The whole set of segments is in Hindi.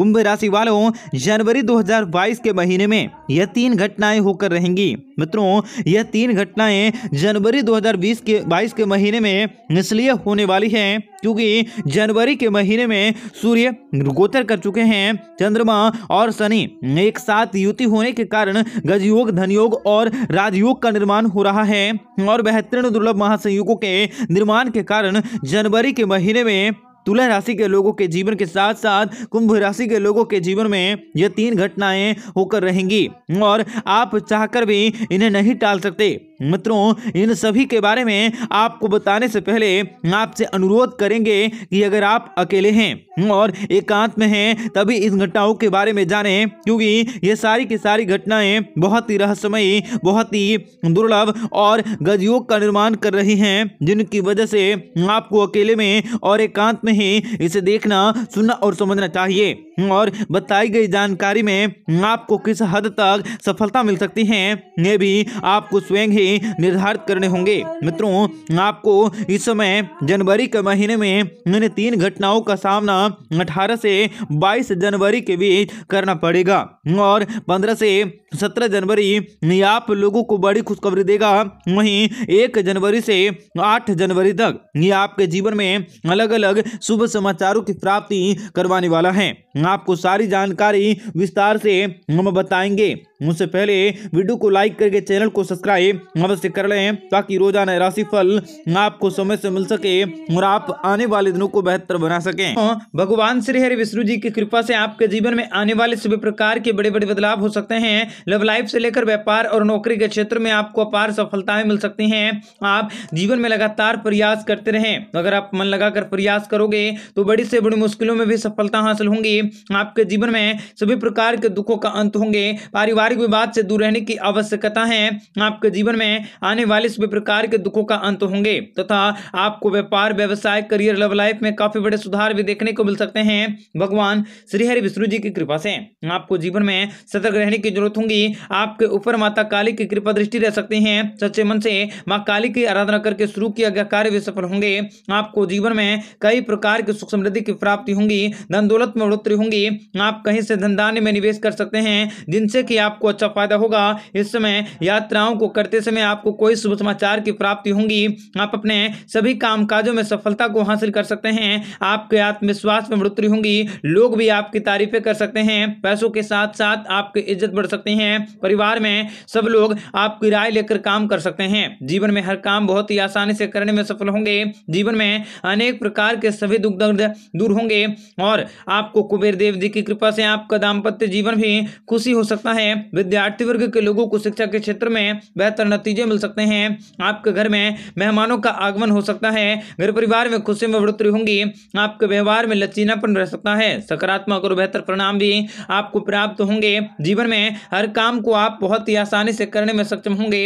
कुंभ राशि वालों जनवरी 2022 के महीने में यह तीन घटनाएं होकर रहेंगी मित्रों यह तीन घटनाएं जनवरी 2020 के 22 के महीने में इसलिए होने वाली हैं क्योंकि जनवरी के महीने में सूर्य गोचर कर चुके हैं चंद्रमा और शनि एक साथ युति होने के कारण गजयोग धनयोग और राजयोग का निर्माण हो रहा है और बेहतरीन दुर्लभ महासंयोगों के निर्माण के कारण जनवरी के महीने में तुला राशि के लोगों के जीवन के साथ साथ कुंभ राशि के लोगों के जीवन में ये तीन घटनाएं होकर रहेंगी और आप चाहकर भी इन्हें नहीं टाल सकते मित्रों इन सभी के बारे में आपको बताने से पहले आपसे अनुरोध करेंगे कि अगर आप अकेले हैं और एकांत में हैं तभी इन घटनाओं के बारे में जानें क्योंकि ये सारी की सारी घटनाएं बहुत ही रहस्यमयी बहुत ही दुर्लभ और गजयोग का निर्माण कर रही हैं जिनकी वजह से आपको अकेले में और एकांत में हैं इसे देखना सुनना और समझना चाहिए और बताई गई जानकारी में आपको किस हद तक सफलता मिल सकती है ये भी आपको स्वयं ही निर्धारित करने होंगे मित्रों आपको इस समय जनवरी के महीने में इन तीन घटनाओं का सामना अठारह से बाईस जनवरी के बीच करना पड़ेगा और पंद्रह से सत्रह जनवरी आप लोगों को बड़ी खुशखबरी देगा वहीं एक जनवरी से आठ जनवरी तक ये आपके जीवन में अलग अलग शुभ समाचारों की प्राप्ति करवाने वाला है आपको सारी जानकारी विस्तार से हम बताएंगे उससे पहले वीडियो को लाइक करके चैनल को सब्सक्राइब अवश्य कर लें ताकि रोजाना फल आपको समय से मिल सके और आप आने वाले दिनों को बेहतर बना सके भगवान श्री हरि विष्णु जी की कृपा से आपके जीवन में आने वाले सभी प्रकार के बड़े बड़े बदलाव हो सकते हैं लव लाइफ से लेकर व्यापार और नौकरी के क्षेत्र में आपको अपार सफलताएं मिल सकती है आप जीवन में लगातार प्रयास करते रहे अगर आप मन लगाकर प्रयास करोगे करोगे तो बड़ी से बड़ी मुश्किलों में भी सफलता हासिल होंगी आपके जीवन में सभी प्रकार के दुखों का अंत होंगे पारिवारिक विवाद से दूर रहने की आवश्यकता है आपके जीवन में आने वाले सभी प्रकार के दुखों का अंत होंगे तथा आपको व्यापार व्यवसाय करियर लव लाइफ में काफी बड़े सुधार भी देखने को मिल सकते हैं भगवान श्रीहरि विष्णु जी की कृपा से आपको जीवन में सतर्क रहने की जरूरत होगी आपके ऊपर माता काली की कृपा दृष्टि रह सकते हैं सच्चे मन से माँ काली की आराधना करके शुरू किया गया कार्य भी सफल होंगे आपको जीवन में कई प्रकार प्रकार की सुख समृद्धि की प्राप्ति होंगी धन दौलत में बढ़ोतरी होंगी आप कहीं से धन धनदान में निवेश कर सकते हैं जिनसे कि आपको अच्छा फायदा होगा इस समय यात्राओं को करते समय आपको कोई शुभ समाचार की प्राप्ति होंगी आप अपने सभी कामकाजों में सफलता को हासिल कर सकते हैं आपके आत्मविश्वास में बढ़ोतरी होंगी लोग भी आपकी तारीफें कर सकते हैं पैसों के साथ साथ आपकी इज्जत बढ़ सकती है परिवार में सब लोग आपकी राय लेकर काम कर सकते हैं जीवन में हर काम बहुत ही आसानी से करने में सफल होंगे जीवन में अनेक प्रकार के भी दुख दर्द दूर होंगे और आपको कुबेर देव जी की कृपा से आपका दाम्पत्य जीवन भी खुशी हो सकता है विद्यार्थी वर्ग के लोगों को शिक्षा के क्षेत्र में बेहतर नतीजे मिल सकते हैं आपके घर में मेहमानों का आगमन हो सकता है घर परिवार में खुशी में बढ़ोतरी होंगी आपके व्यवहार में लचीनापन रह सकता है सकारात्मक और बेहतर परिणाम भी आपको प्राप्त होंगे जीवन में हर काम को आप बहुत ही आसानी से करने में सक्षम होंगे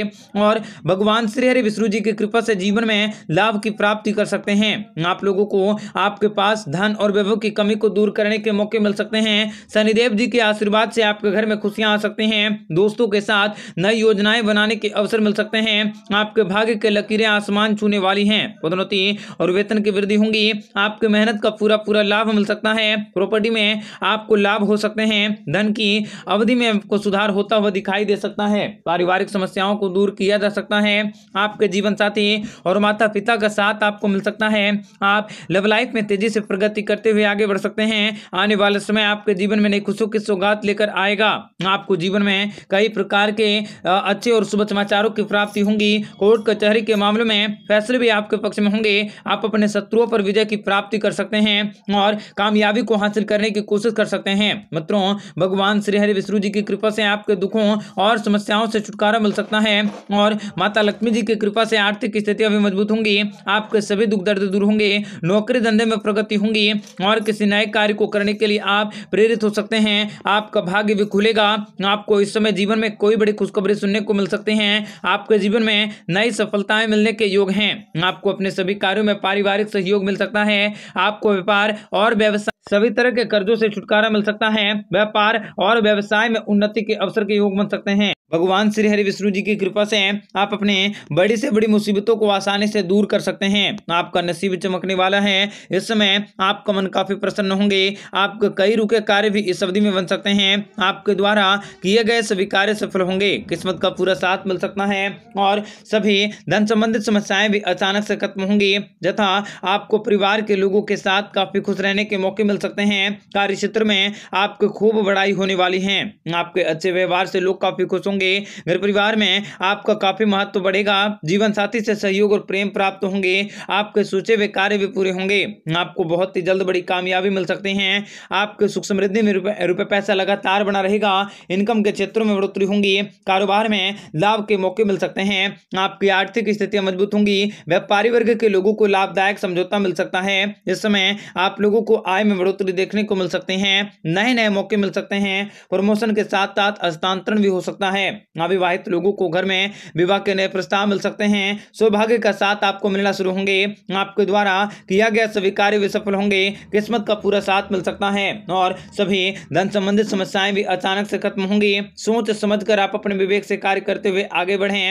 और भगवान श्रीहरि विष्णु जी की कृपा से जीवन में लाभ की प्राप्ति कर सकते हैं आप लोगों को आपके पास धन और वैभव की कमी को दूर करने के मौके मिल सकते हैं शनिदेव जी के आशीर्वाद से आपके घर में खुशियां आ सकती हैं दोस्तों के साथ नई योजनाएं बनाने के अवसर मिल सकते हैं आपके भाग्य के लकीरें आसमान छूने वाली हैं पदोन्नति और वेतन की वृद्धि होंगी आपके मेहनत का पूरा पूरा लाभ मिल सकता है प्रॉपर्टी में आपको लाभ हो सकते हैं धन की अवधि में आपको सुधार होता हुआ दिखाई दे सकता है पारिवारिक समस्याओं को दूर किया जा सकता है आपके जीवन साथी और माता पिता का साथ आपको मिल सकता है आप लव लाइफ लाइफ में तेजी से प्रगति करते हुए आगे बढ़ सकते हैं आने वाले समय आपके जीवन में नई खुशों की सौगात लेकर आएगा आपको जीवन में कई प्रकार के अच्छे और शुभ समाचारों की प्राप्ति होंगी कोर्ट कचहरी के मामलों में फैसले भी आपके पक्ष में होंगे आप अपने शत्रुओं पर विजय की प्राप्ति कर सकते हैं और कामयाबी को हासिल करने की कोशिश कर सकते हैं मित्रों भगवान श्रीहरि विष्णु जी की कृपा से आपके दुखों और समस्याओं से छुटकारा मिल सकता है और माता लक्ष्मी जी की कृपा से आर्थिक स्थितियां भी मजबूत होंगी आपके सभी दुख दर्द दूर होंगे नौकरी धंधे में प्रगति होंगी और किसी नए कार्य को करने के लिए आप प्रेरित हो सकते हैं आपका भाग्य भी खुलेगा आपको इस समय जीवन में कोई बड़ी खुशखबरी सुनने को मिल सकते हैं आपके जीवन में नई सफलताएं मिलने के योग हैं आपको अपने सभी कार्यों में पारिवारिक सहयोग मिल सकता है आपको व्यापार और व्यवसाय सभी तरह के कर्जों से छुटकारा मिल सकता है व्यापार और व्यवसाय में उन्नति के अवसर के योग बन सकते हैं भगवान श्री हरि विष्णु जी की कृपा से आप अपने बड़ी से बड़ी मुसीबतों को आसानी से दूर कर सकते हैं आपका नसीब चमकने वाला है इस समय आपका मन काफी प्रसन्न होंगे आपके कई रुके कार्य भी इस अवधि में बन सकते हैं आपके द्वारा किए गए सभी कार्य सफल होंगे किस्मत का पूरा साथ मिल सकता है और सभी धन संबंधित समस्याएं भी अचानक से खत्म होंगी तथा आपको परिवार के लोगों के साथ काफी खुश रहने के मौके मिल सकते हैं कार्य क्षेत्र में आपकी खूब बढ़ाई होने वाली है आपके अच्छे व्यवहार से लोग काफी खुश होंगे होंगे घर परिवार में आपका काफ़ी महत्व बढ़ेगा जीवन साथी से सहयोग और प्रेम प्राप्त होंगे आपके सोचे हुए कार्य भी पूरे होंगे आपको बहुत ही जल्द बड़ी कामयाबी मिल सकती हैं आपके सुख समृद्धि में रुपये पैसा लगातार बना रहेगा इनकम के क्षेत्रों में बढ़ोतरी होंगी कारोबार में लाभ के मौके मिल सकते हैं आपकी आर्थिक स्थितियां मजबूत होंगी व्यापारी वर्ग के लोगों को लाभदायक समझौता मिल सकता है इस समय आप लोगों को आय में बढ़ोतरी देखने को मिल सकते हैं नए नए मौके मिल सकते हैं प्रमोशन के साथ साथ हस्तांतरण भी हो सकता है है अविवाहित लोगों को घर में विवाह के नए प्रस्ताव मिल सकते हैं सौभाग्य का साथ आपको मिलना शुरू होंगे आपके द्वारा किया गया सभी कार्य भी सफल होंगे किस्मत का पूरा साथ मिल सकता है और सभी धन संबंधित समस्याएं भी अचानक से खत्म होंगी सोच समझ आप अपने विवेक से कार्य करते हुए आगे बढ़े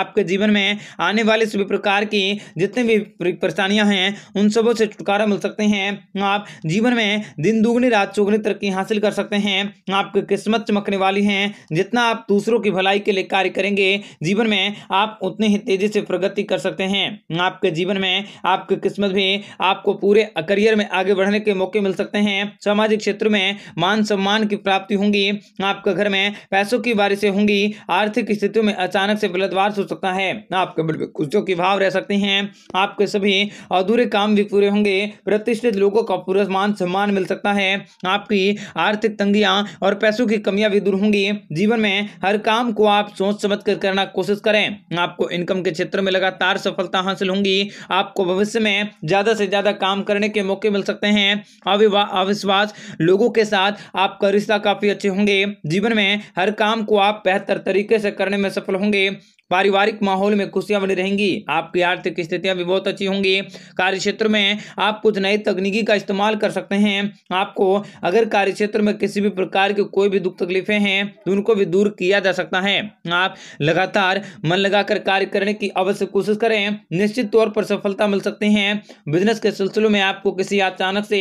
आपके जीवन में आने वाले सभी प्रकार की जितनी भी परेशानियां हैं उन सबों से छुटकारा मिल सकते हैं आप जीवन में दिन दुगनी रात चौगनी तरक्की हासिल कर सकते हैं आपकी किस्मत चमकने वाली है जितना आप दूसरों दूसरों की भलाई के लिए कार्य करेंगे जीवन में आप उतने ही तेजी से प्रगति कर सकते हैं आपके जीवन में आपकी किस्मत भी आपको पूरे करियर में आगे बढ़ने के मौके मिल सकते हैं सामाजिक क्षेत्र में मान सम्मान की प्राप्ति होंगी आपके घर में पैसों की बारिशें होंगी आर्थिक स्थितियों में अचानक से बलदवार हो सकता है आपके बड़े खुशियों की भाव रह सकते हैं आपके सभी अधूरे काम भी पूरे होंगे प्रतिष्ठित लोगों का पूरा मान सम्मान मिल सकता है आपकी आर्थिक तंगियां और पैसों की कमियां भी दूर होंगी जीवन में हर काम को आप सोच समझ कर करना कोशिश करें आपको इनकम के क्षेत्र में लगातार सफलता हासिल होंगी आपको भविष्य में ज़्यादा से ज़्यादा काम करने के मौके मिल सकते हैं अविश्वास लोगों के साथ आपका रिश्ता काफ़ी अच्छे होंगे जीवन में हर काम को आप बेहतर तरीके से करने में सफल होंगे पारिवारिक माहौल में खुशियां बनी रहेंगी आपकी आर्थिक स्थितियां भी बहुत अच्छी होंगी कार्य क्षेत्र में आप कुछ नई तकनीकी का इस्तेमाल कर सकते हैं आपको अगर कार्य क्षेत्र में किसी भी प्रकार की कोई भी दुख तकलीफें हैं तो उनको भी दूर किया जा सकता है आप लगातार मन लगाकर कार्य करने की अवश्य कोशिश करें निश्चित तौर पर सफलता मिल सकती है बिजनेस के सिलसिले में आपको किसी अचानक से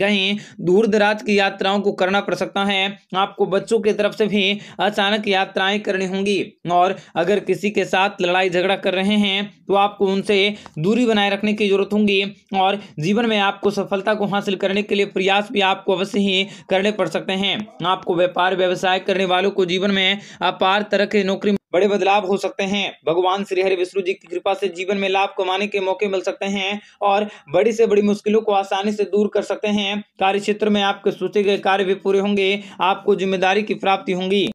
कहीं दूर दराज की यात्राओं को करना पड़ सकता है आपको बच्चों की तरफ से भी अचानक यात्राएं करनी होंगी और अगर किसी किसी के साथ लड़ाई झगड़ा कर रहे हैं तो आपको उनसे दूरी बनाए रखने की जरूरत होगी और जीवन में आपको सफलता को हासिल करने के लिए प्रयास भी आपको अवश्य ही करने पड़ सकते हैं आपको व्यापार व्यवसाय करने वालों को जीवन में अपार तरह की नौकरी बड़े बदलाव हो सकते हैं भगवान श्री हरि विष्णु जी की कृपा से जीवन में लाभ कमाने के मौके मिल सकते हैं और बड़ी से बड़ी मुश्किलों को आसानी से दूर कर सकते हैं कार्य क्षेत्र में आपके सोचे गए कार्य भी पूरे होंगे आपको जिम्मेदारी की प्राप्ति होंगी